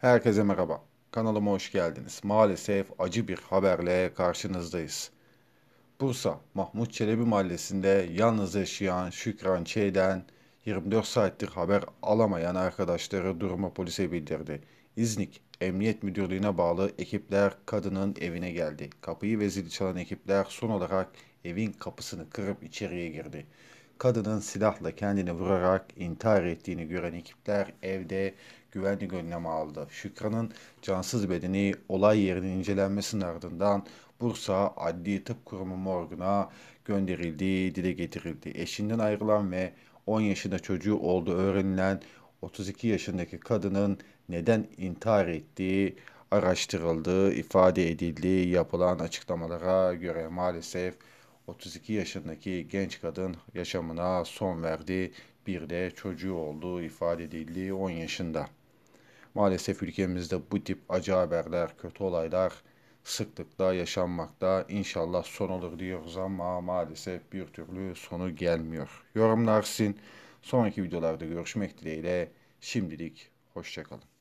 Herkese merhaba. Kanalıma hoş geldiniz. Maalesef acı bir haberle karşınızdayız. Bursa, Mahmut Çelebi Mahallesi'nde yalnız yaşayan Şükran Çey'den 24 saattir haber alamayan arkadaşları durumu polise bildirdi. İznik Emniyet Müdürlüğü'ne bağlı ekipler kadının evine geldi. Kapıyı ve zili çalan ekipler son olarak evin kapısını kırıp içeriye girdi. Kadının silahla kendini vurarak intihar ettiğini gören ekipler evde güvenlik önlemi aldı. Şükran'ın cansız bedeni olay yerinin incelenmesinin ardından Bursa Adli Tıp Kurumu morguna gönderildi, dile getirildi. Eşinden ayrılan ve 10 yaşında çocuğu olduğu öğrenilen 32 yaşındaki kadının neden intihar ettiği araştırıldı, ifade edildi. Yapılan açıklamalara göre maalesef 32 yaşındaki genç kadın yaşamına son verdi bir de çocuğu olduğu ifade edildi 10 yaşında. Maalesef ülkemizde bu tip acı haberler, kötü olaylar sıklıkla yaşanmakta. İnşallah son olur diyoruz ama maalesef bir türlü sonu gelmiyor. Yorumlar sizin. Sonraki videolarda görüşmek dileğiyle. Şimdilik hoşçakalın.